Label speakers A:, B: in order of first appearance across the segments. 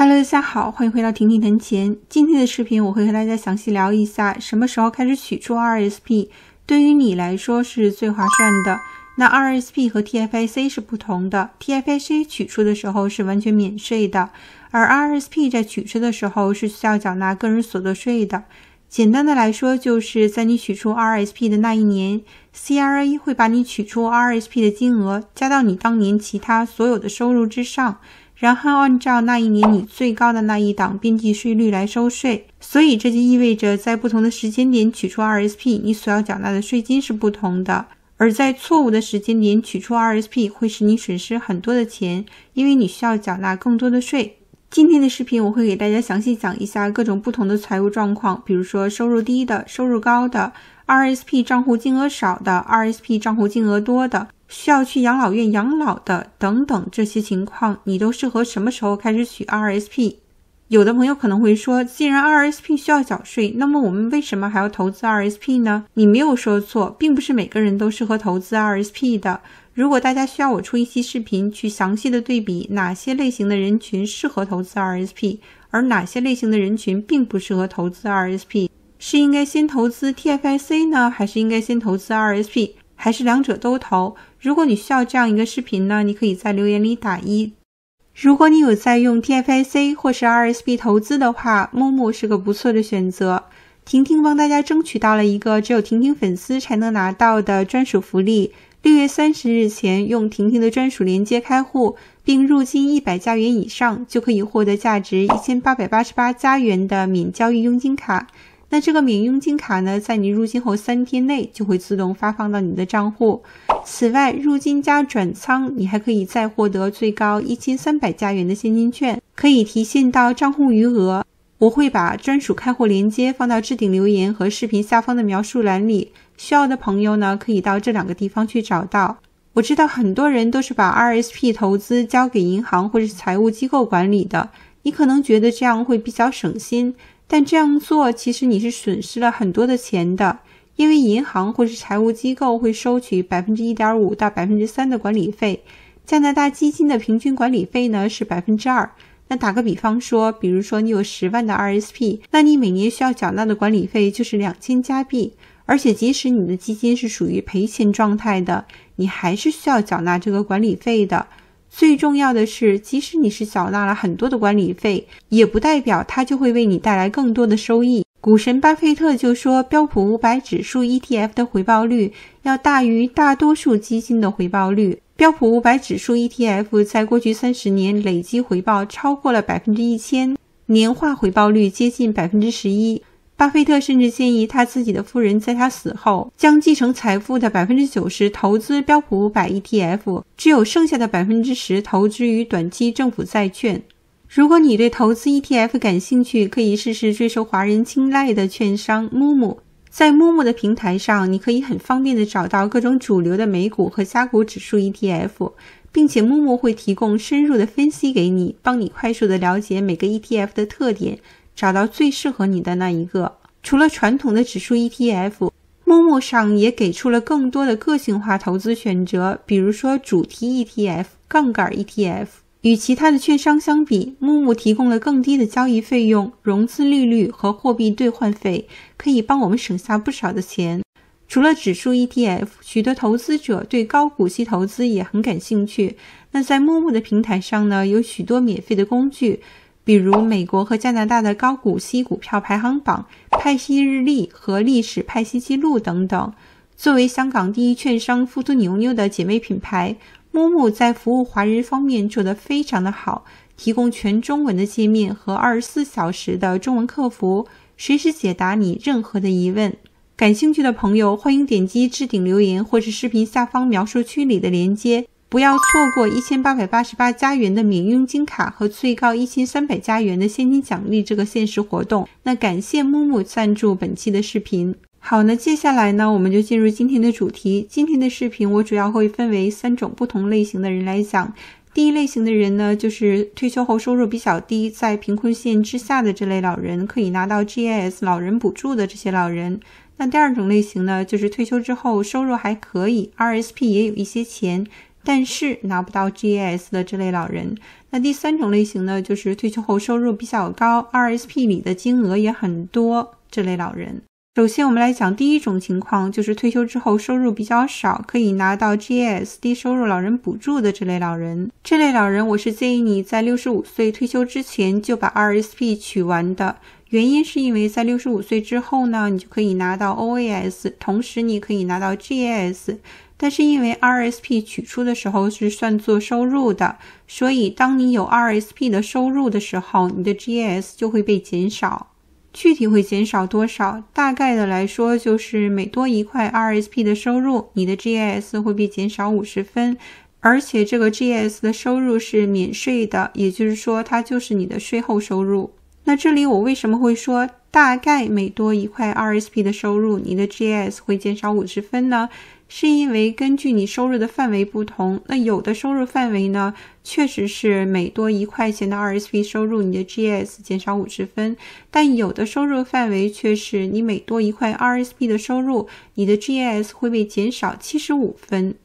A: 大家好，欢迎回到婷婷谈钱。今天的视频我会和大家详细聊一下什么时候开始取出 RSP 对于你来说是最划算的。那 RSP 和 TFIC 是不同的，TFIC 取出的时候是完全免税的，而 RSP 在取出的时候是需要缴纳个人所得税的。简单的来说，就是在你取出 RSP 的那一年，CRA 会把你取出 RSP 的金额加到你当年其他所有的收入之上。然后按照那一年你最高的那一档边际税率来收税，所以这就意味着在不同的时间点取出 RSP，你所要缴纳的税金是不同的。而在错误的时间点取出 RSP，会使你损失很多的钱，因为你需要缴纳更多的税。今天的视频我会给大家详细讲一下各种不同的财务状况，比如说收入低的、收入高的、RSP 账户金额少的、RSP 账户金额多的。需要去养老院养老的等等这些情况，你都适合什么时候开始取 RSP？有的朋友可能会说，既然 RSP 需要缴税，那么我们为什么还要投资 RSP 呢？你没有说错，并不是每个人都适合投资 RSP 的。如果大家需要我出一期视频去详细的对比哪些类型的人群适合投资 RSP，而哪些类型的人群并不适合投资 RSP，是应该先投资 t f i c 呢，还是应该先投资 RSP？还是两者都投。如果你需要这样一个视频呢，你可以在留言里打一。如果你有在用 TFIC 或是 RSB 投资的话，木木是个不错的选择。婷婷帮大家争取到了一个只有婷婷粉丝才能拿到的专属福利：六月三十日前用婷婷的专属连接开户并入金一百加元以上，就可以获得价值一千八百八十八加元的免交易佣金卡。那这个免佣金卡呢，在你入金后三天内就会自动发放到你的账户。此外，入金加转仓，你还可以再获得最高一千三百加元的现金券，可以提现到账户余额。我会把专属开户链接放到置顶留言和视频下方的描述栏里，需要的朋友呢，可以到这两个地方去找到。我知道很多人都是把 RSP 投资交给银行或者财务机构管理的，你可能觉得这样会比较省心。但这样做，其实你是损失了很多的钱的，因为银行或是财务机构会收取百分之一点五到百分之三的管理费。加拿大基金的平均管理费呢是百分之二。那打个比方说，比如说你有十万的 RSP，那你每年需要缴纳的管理费就是两千加币。而且即使你的基金是属于赔钱状态的，你还是需要缴纳这个管理费的。最重要的是，即使你是缴纳了很多的管理费，也不代表它就会为你带来更多的收益。股神巴菲特就说，标普五百指数 ETF 的回报率要大于大多数基金的回报率。标普五百指数 ETF 在过去三十年累计回报超过了百分之一千，年化回报率接近百分之十一。巴菲特甚至建议他自己的夫人，在他死后将继承财富的百分之九十投资标普五百 ETF，只有剩下的百分之十投资于短期政府债券。如果你对投资 ETF 感兴趣，可以试试最受华人青睐的券商 m m o 在 m m o 的平台上，你可以很方便的找到各种主流的美股和加股指数 ETF，并且 m m o 会提供深入的分析给你，帮你快速地了解每个 ETF 的特点。找到最适合你的那一个。除了传统的指数 ETF，木木上也给出了更多的个性化投资选择，比如说主题 ETF、杠杆 ETF。与其他的券商相比，木木提供了更低的交易费用、融资利率和货币兑换费，可以帮我们省下不少的钱。除了指数 ETF，许多投资者对高股息投资也很感兴趣。那在木木的平台上呢，有许多免费的工具。比如美国和加拿大的高股息股票排行榜、派息日历和历史派息记录等等。作为香港第一券商富途牛牛的姐妹品牌，木木在服务华人方面做得非常的好，提供全中文的界面和二十四小时的中文客服，随时解答你任何的疑问。感兴趣的朋友，欢迎点击置顶留言或是视频下方描述区里的链接。不要错过一千八百八十八加元的免佣金卡和最高一千三百加元的现金奖励这个限时活动。那感谢木木赞助本期的视频。好，那接下来呢，我们就进入今天的主题。今天的视频我主要会分为三种不同类型的人来讲。第一类型的人呢，就是退休后收入比较低，在贫困线之下的这类老人，可以拿到 g i s 老人补助的这些老人。那第二种类型呢，就是退休之后收入还可以，RSP 也有一些钱。但是拿不到 GAS 的这类老人，那第三种类型呢，就是退休后收入比较高，RSP 里的金额也很多这类老人。首先我们来讲第一种情况，就是退休之后收入比较少，可以拿到 GAS 低收入老人补助的这类老人。这类老人，我是建议你在六十五岁退休之前就把 RSP 取完的，原因是因为在六十五岁之后呢，你就可以拿到 OAS，同时你可以拿到 GAS。但是因为 RSP 取出的时候是算作收入的，所以当你有 RSP 的收入的时候，你的 g s 就会被减少。具体会减少多少？大概的来说，就是每多一块 RSP 的收入，你的 g s 会被减少五十分。而且这个 g s 的收入是免税的，也就是说，它就是你的税后收入。那这里我为什么会说大概每多一块 RSP 的收入，你的 g s 会减少五十分呢？是因为根据你收入的范围不同，那有的收入范围呢，确实是每多一块钱的 RSP 收入，你的 g s 减少五十分；但有的收入范围却是你每多一块 RSP 的收入，你的 g s 会被减少七十五分。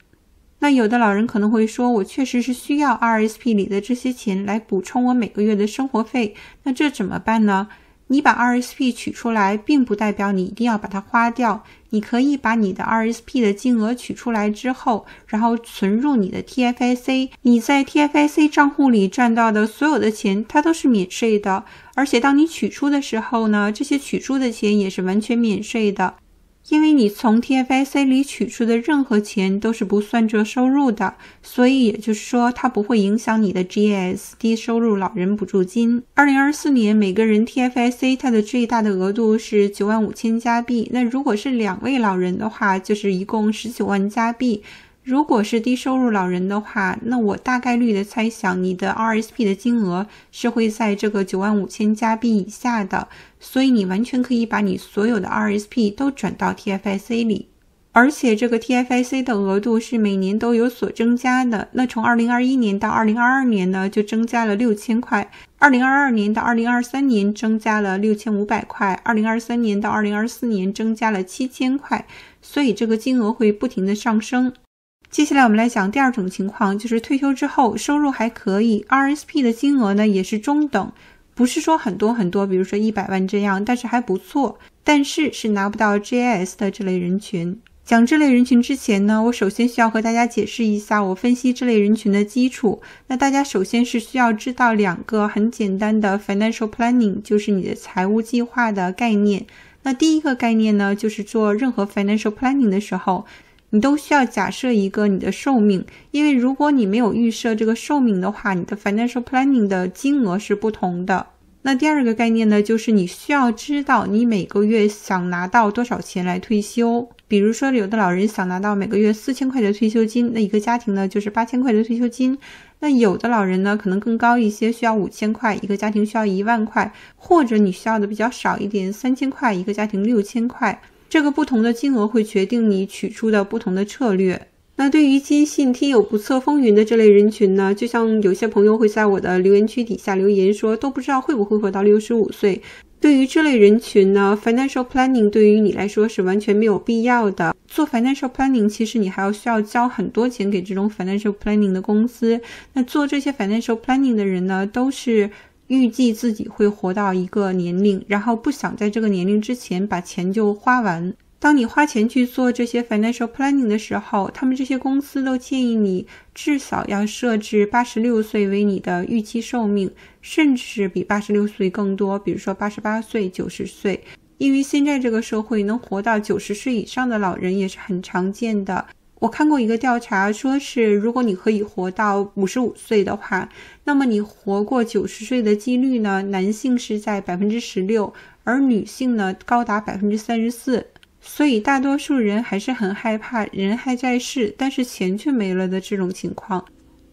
A: 那有的老人可能会说：“我确实是需要 RSP 里的这些钱来补充我每个月的生活费，那这怎么办呢？”你把 RSP 取出来，并不代表你一定要把它花掉。你可以把你的 RSP 的金额取出来之后，然后存入你的 t f i c 你在 t f i c 账户里赚到的所有的钱，它都是免税的。而且当你取出的时候呢，这些取出的钱也是完全免税的。因为你从 TFSA 里取出的任何钱都是不算作收入的，所以也就是说它不会影响你的 GSD 收入老人补助金。二零二四年每个人 TFSA 它的最大的额度是九万五千加币，那如果是两位老人的话，就是一共十九万加币。如果是低收入老人的话，那我大概率的猜想你的 RSP 的金额是会在这个九万五千加币以下的。所以你完全可以把你所有的 RSP 都转到 TFSA 里，而且这个 TFSA 的额度是每年都有所增加的。那从2021年到2022年呢，就增加了6000块；2022年到2023年增加了6500块；2023年到2024年增加了7000块。所以这个金额会不停的上升。接下来我们来讲第二种情况，就是退休之后收入还可以，RSP 的金额呢也是中等。不是说很多很多，比如说一百万这样，但是还不错，但是是拿不到 g i s 的这类人群。讲这类人群之前呢，我首先需要和大家解释一下我分析这类人群的基础。那大家首先是需要知道两个很简单的 financial planning，就是你的财务计划的概念。那第一个概念呢，就是做任何 financial planning 的时候。你都需要假设一个你的寿命，因为如果你没有预设这个寿命的话，你的 financial planning 的金额是不同的。那第二个概念呢，就是你需要知道你每个月想拿到多少钱来退休。比如说，有的老人想拿到每个月四千块钱退休金，那一个家庭呢就是八千块的退休金。那有的老人呢可能更高一些，需要五千块一个家庭，需要一万块，或者你需要的比较少一点，三千块一个家庭六千块。这个不同的金额会决定你取出的不同的策略。那对于坚信天有不测风云的这类人群呢，就像有些朋友会在我的留言区底下留言说，都不知道会不会活到六十五岁。对于这类人群呢，financial planning 对于你来说是完全没有必要的。做 financial planning 其实你还要需要交很多钱给这种 financial planning 的公司。那做这些 financial planning 的人呢，都是。预计自己会活到一个年龄，然后不想在这个年龄之前把钱就花完。当你花钱去做这些 financial planning 的时候，他们这些公司都建议你至少要设置八十六岁为你的预期寿命，甚至比八十六岁更多，比如说八十八岁、九十岁，因为现在这个社会能活到九十岁以上的老人也是很常见的。我看过一个调查，说是如果你可以活到五十五岁的话，那么你活过九十岁的几率呢？男性是在百分之十六，而女性呢高达百分之三十四。所以大多数人还是很害怕人还在世，但是钱却没了的这种情况。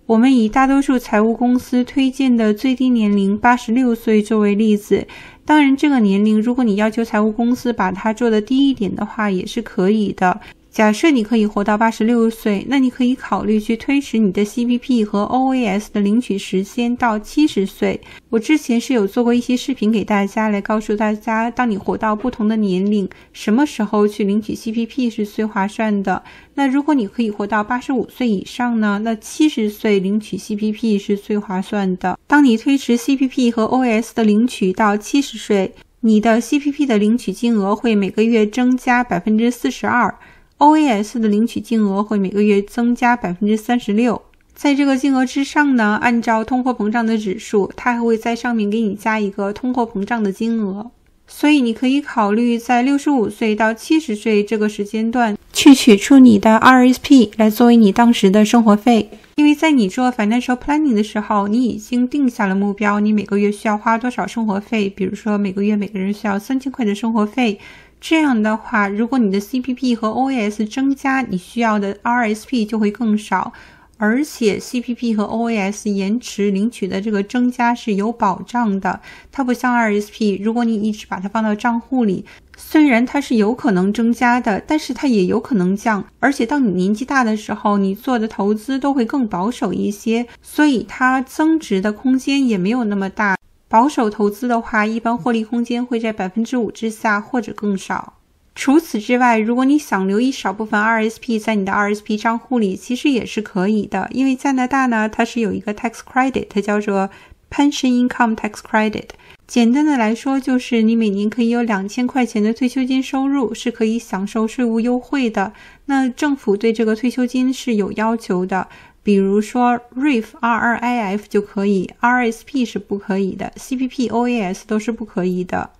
A: 我们以大多数财务公司推荐的最低年龄八十六岁作为例子。当然，这个年龄如果你要求财务公司把它做的低一点的话，也是可以的。假设你可以活到八十六岁，那你可以考虑去推迟你的 CPP 和 OAS 的领取时间到七十岁。我之前是有做过一些视频给大家来告诉大家，当你活到不同的年龄，什么时候去领取 CPP 是最划算的。那如果你可以活到八十五岁以上呢？那七十岁领取 CPP 是最划算的。当你推迟 CPP 和 OAS 的领取到七十岁，你的 CPP 的领取金额会每个月增加百分之四十二。OAS 的领取金额会每个月增加百分之三十六，在这个金额之上呢，按照通货膨胀的指数，它还会在上面给你加一个通货膨胀的金额。所以你可以考虑在六十五岁到七十岁这个时间段去取出你的 RSP 来作为你当时的生活费，因为在你做 financial planning 的时候，你已经定下了目标，你每个月需要花多少生活费，比如说每个月每个人需要三千块的生活费。这样的话，如果你的 CPP 和 OAS 增加，你需要的 RSP 就会更少，而且 CPP 和 OAS 延迟领取的这个增加是有保障的，它不像 RSP，如果你一直把它放到账户里，虽然它是有可能增加的，但是它也有可能降，而且当你年纪大的时候，你做的投资都会更保守一些，所以它增值的空间也没有那么大。保守投资的话，一般获利空间会在百分之五之下或者更少。除此之外，如果你想留一少部分 RSP 在你的 RSP 账户里，其实也是可以的。因为加拿大呢，它是有一个 tax credit，它叫做 pension income tax credit。简单的来说，就是你每年可以有两千块钱的退休金收入是可以享受税务优惠的。那政府对这个退休金是有要求的。比如说 RIF R R I F 就可以，R S P 是不可以的，C P P O A S 都是不可以的。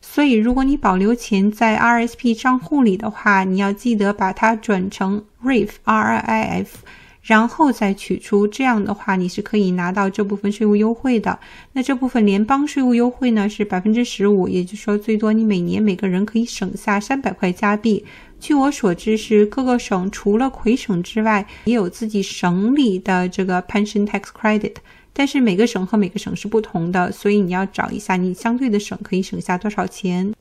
A: 所以如果你保留钱在 R S P 账户里的话，你要记得把它转成 RIF R R I F，然后再取出。这样的话，你是可以拿到这部分税务优惠的。那这部分联邦税务优惠呢，是百分之十五，也就是说，最多你每年每个人可以省下三百块加币。据我所知，是各个省除了魁省之外，也有自己省里的这个 pension tax credit。但是每个省和每个省是不同的，所以你要找一下你相对的省可以省下多少钱。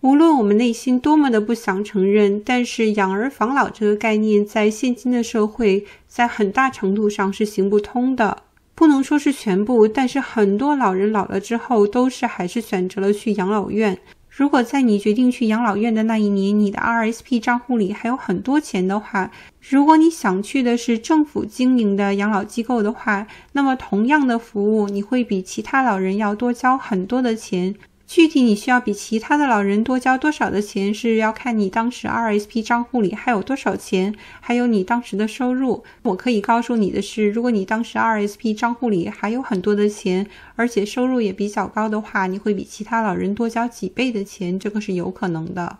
A: 无论我们内心多么的不想承认，但是养儿防老这个概念在现今的社会，在很大程度上是行不通的。不能说是全部，但是很多老人老了之后都是还是选择了去养老院。如果在你决定去养老院的那一年，你的 RSP 账户里还有很多钱的话，如果你想去的是政府经营的养老机构的话，那么同样的服务，你会比其他老人要多交很多的钱。具体你需要比其他的老人多交多少的钱，是要看你当时 RSP 账户里还有多少钱，还有你当时的收入。我可以告诉你的是，如果你当时 RSP 账户里还有很多的钱，而且收入也比较高的话，你会比其他老人多交几倍的钱，这个是有可能的。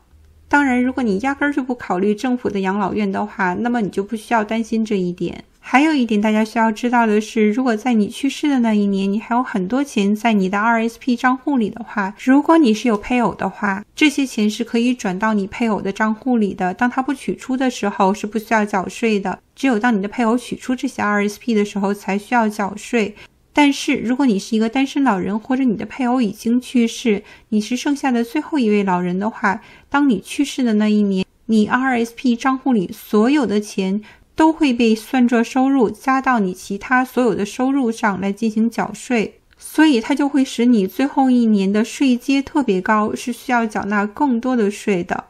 A: 当然，如果你压根儿就不考虑政府的养老院的话，那么你就不需要担心这一点。还有一点大家需要知道的是，如果在你去世的那一年，你还有很多钱在你的 RSP 账户里的话，如果你是有配偶的话，这些钱是可以转到你配偶的账户里的。当他不取出的时候，是不需要缴税的。只有当你的配偶取出这些 RSP 的时候，才需要缴税。但是如果你是一个单身老人，或者你的配偶已经去世，你是剩下的最后一位老人的话，当你去世的那一年，你 RSP 账户里所有的钱。都会被算作收入，加到你其他所有的收入上来进行缴税，所以它就会使你最后一年的税阶特别高，是需要缴纳更多的税的。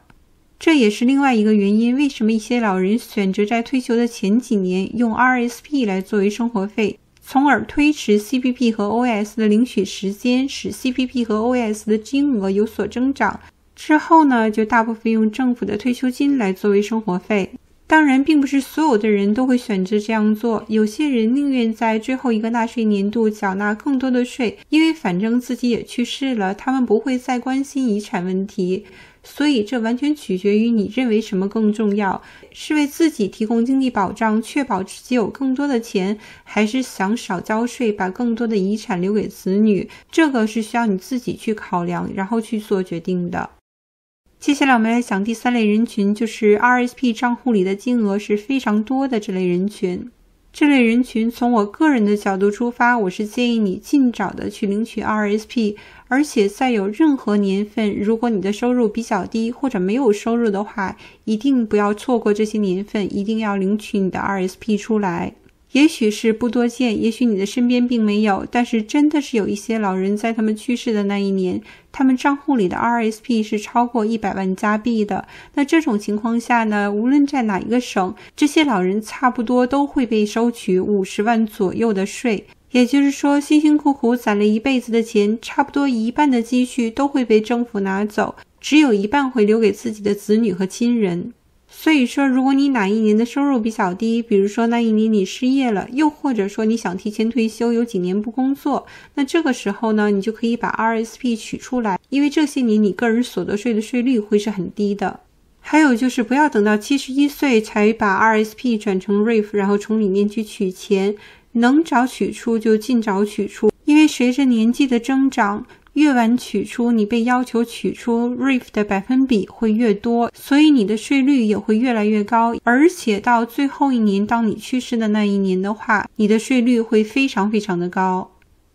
A: 这也是另外一个原因，为什么一些老人选择在退休的前几年用 RSP 来作为生活费，从而推迟 CPP 和 OS 的领取时间，使 CPP 和 OS 的金额有所增长。之后呢，就大部分用政府的退休金来作为生活费。当然，并不是所有的人都会选择这样做。有些人宁愿在最后一个纳税年度缴纳更多的税，因为反正自己也去世了，他们不会再关心遗产问题。所以，这完全取决于你认为什么更重要：是为自己提供经济保障，确保自己有更多的钱，还是想少交税，把更多的遗产留给子女？这个是需要你自己去考量，然后去做决定的。接下来我们来讲第三类人群，就是 RSP 账户里的金额是非常多的这类人群。这类人群从我个人的角度出发，我是建议你尽早的去领取 RSP，而且在有任何年份，如果你的收入比较低或者没有收入的话，一定不要错过这些年份，一定要领取你的 RSP 出来。也许是不多见，也许你的身边并没有，但是真的是有一些老人在他们去世的那一年，他们账户里的 RSP 是超过一百万加币的。那这种情况下呢，无论在哪一个省，这些老人差不多都会被收取五十万左右的税。也就是说，辛辛苦苦攒了一辈子的钱，差不多一半的积蓄都会被政府拿走，只有一半会留给自己的子女和亲人。所以说，如果你哪一年的收入比较低，比如说那一年你失业了，又或者说你想提前退休，有几年不工作，那这个时候呢，你就可以把 RSP 取出来，因为这些年你个人所得税的税率会是很低的。还有就是不要等到七十一岁才把 RSP 转成 RIF，然后从里面去取钱，能早取出就尽早取出，因为随着年纪的增长。越晚取出，你被要求取出 RIF 的百分比会越多，所以你的税率也会越来越高。而且到最后一年，当你去世的那一年的话，你的税率会非常非常的高。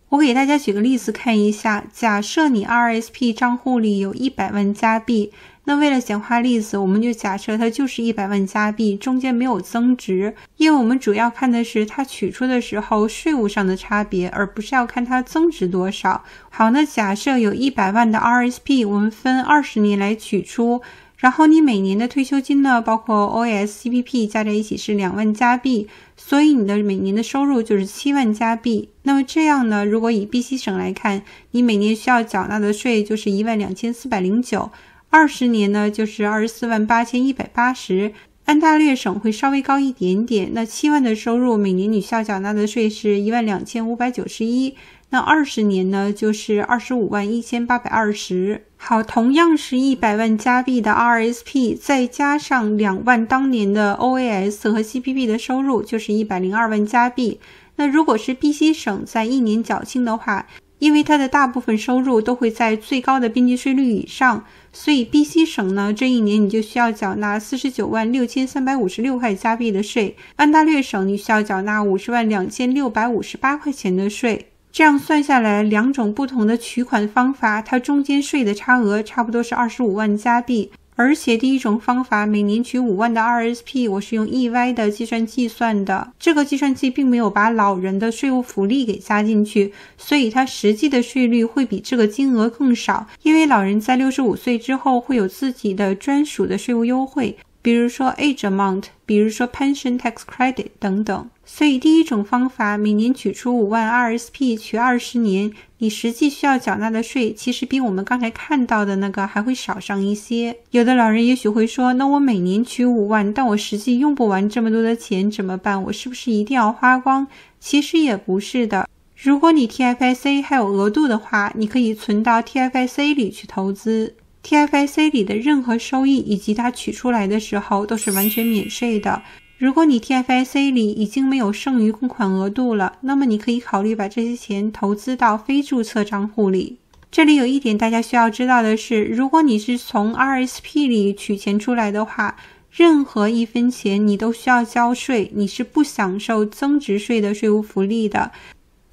A: 我给大家举个例子看一下，假设你 RSP 账户里有一百万加币。那为了简化例子，我们就假设它就是一百万加币，中间没有增值，因为我们主要看的是它取出的时候税务上的差别，而不是要看它增值多少。好，那假设有一百万的 RSP，我们分二十年来取出，然后你每年的退休金呢，包括 OSCPP 加在一起是两万加币，所以你的每年的收入就是七万加币。那么这样呢，如果以 BC 省来看，你每年需要缴纳的税就是一万两千四百零九。二十年呢，就是二十四万八千一百八十。安大略省会稍微高一点点，那七万的收入，每年女校缴纳的税是一万两千五百九十一，那二十年呢，就是二十五万一千八百二十。好，同样是一百万加币的 RSP，再加上两万当年的 OAS 和 CPP 的收入，就是一百零二万加币。那如果是 BC 省在一年缴清的话，因为它的大部分收入都会在最高的边际税率以上。所以，b 西省呢，这一年你就需要缴纳四十九万六千三百五十六块加币的税；安大略省你需要缴纳五十万两千六百五十八块钱的税。这样算下来，两种不同的取款方法，它中间税的差额差不多是二十五万加币。而且第一种方法每年取五万的 RSP，我是用 EY 的计算计算的。这个计算器并没有把老人的税务福利给加进去，所以它实际的税率会比这个金额更少。因为老人在六十五岁之后会有自己的专属的税务优惠。比如说 age amount，比如说 pension tax credit 等等。所以第一种方法，每年取出五万，RSP 取二十年，你实际需要缴纳的税，其实比我们刚才看到的那个还会少上一些。有的老人也许会说，那我每年取五万，但我实际用不完这么多的钱怎么办？我是不是一定要花光？其实也不是的。如果你 TFSA 还有额度的话，你可以存到 TFSA 里去投资。Tfic 里的任何收益以及它取出来的时候都是完全免税的。如果你 Tfic 里已经没有剩余公款额度了，那么你可以考虑把这些钱投资到非注册账户里。这里有一点大家需要知道的是，如果你是从 rsp 里取钱出来的话，任何一分钱你都需要交税，你是不享受增值税的税务福利的。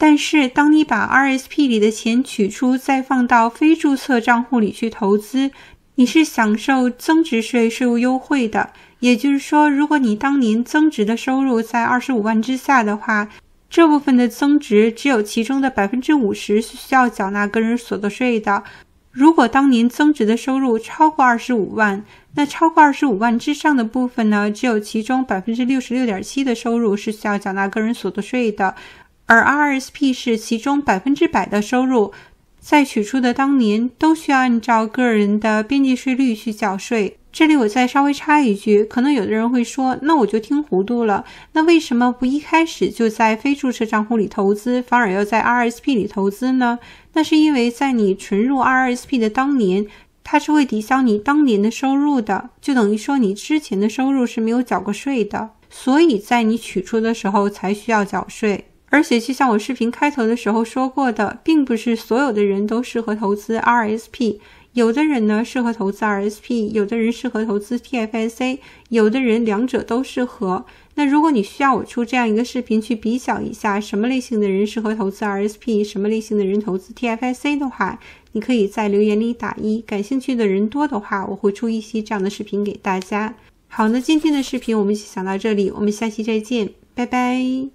A: 但是，当你把 RSP 里的钱取出，再放到非注册账户里去投资，你是享受增值税税务优惠的。也就是说，如果你当年增值的收入在二十五万之下的话，这部分的增值只有其中的百分之五十是需要缴纳个人所得税的。如果当年增值的收入超过二十五万，那超过二十五万之上的部分呢，只有其中百分之六十六点七的收入是需要缴纳个人所得税的。而 RSP 是其中百分之百的收入，在取出的当年都需要按照个人的边际税率去缴税。这里我再稍微插一句，可能有的人会说，那我就听糊涂了，那为什么不一开始就在非注册账户里投资，反而要在 RSP 里投资呢？那是因为在你存入 RSP 的当年，它是会抵消你当年的收入的，就等于说你之前的收入是没有缴过税的，所以在你取出的时候才需要缴税。而且，就像我视频开头的时候说过的，并不是所有的人都适合投资 RSP。有的人呢适合投资 RSP，有的人适合投资 TFSA，有的人两者都适合。那如果你需要我出这样一个视频去比较一下什么类型的人适合投资 RSP，什么类型的人投资 TFSA 的话，你可以在留言里打一。感兴趣的人多的话，我会出一期这样的视频给大家。好，那今天的视频我们就讲到这里，我们下期再见，拜拜。